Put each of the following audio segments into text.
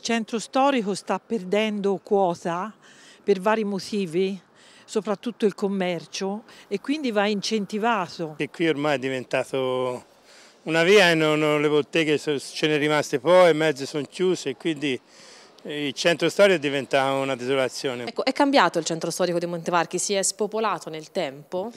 il centro storico sta perdendo quota per vari motivi, soprattutto il commercio, e quindi va incentivato. E qui ormai è diventato una via e non, non, le botteghe ce ne rimaste poi, mezze sono chiuse, e quindi eh, il centro storico diventa una desolazione. Ecco, è cambiato il centro storico di Montevarchi, si è spopolato nel tempo?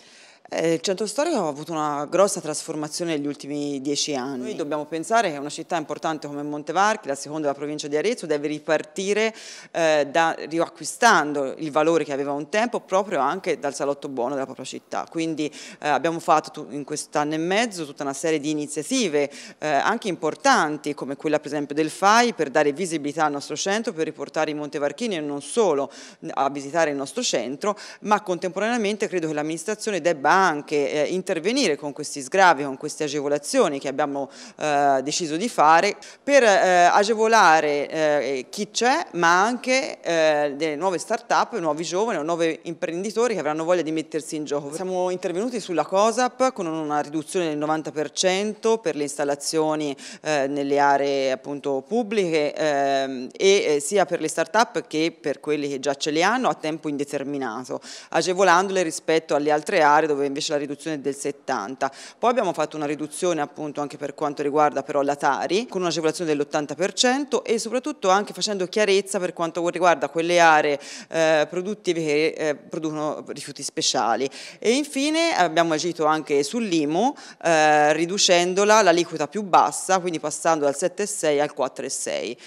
Eh, il centro storico ha avuto una grossa trasformazione negli ultimi dieci anni. Noi dobbiamo pensare che una città importante come Montevarchi, la seconda della provincia di Arezzo, deve ripartire eh, da, riacquistando il valore che aveva un tempo proprio anche dal salotto buono della propria città. Quindi eh, abbiamo fatto in quest'anno e mezzo tutta una serie di iniziative eh, anche importanti come quella per esempio del FAI per dare visibilità al nostro centro, per riportare i montevarchini e non solo a visitare il nostro centro, ma contemporaneamente credo che l'amministrazione debba anche eh, intervenire con questi sgravi, con queste agevolazioni che abbiamo eh, deciso di fare per eh, agevolare chi c'è ma anche delle nuove start-up, nuovi giovani o nuovi imprenditori che avranno voglia di mettersi in gioco. Siamo intervenuti sulla COSAP con una riduzione del 90% per le installazioni nelle aree appunto, pubbliche ehm, e sia per le start-up che per quelli che già ce le hanno a tempo indeterminato, agevolandole rispetto alle altre aree dove dove invece la riduzione è del 70. Poi abbiamo fatto una riduzione appunto anche per quanto riguarda però la Tari con un'agevolazione dell'80% e soprattutto anche facendo chiarezza per quanto riguarda quelle aree eh, produttive che eh, producono rifiuti speciali. E infine abbiamo agito anche sull'IMU eh, riducendola l'aliquota più bassa, quindi passando dal 7,6 al 4,6.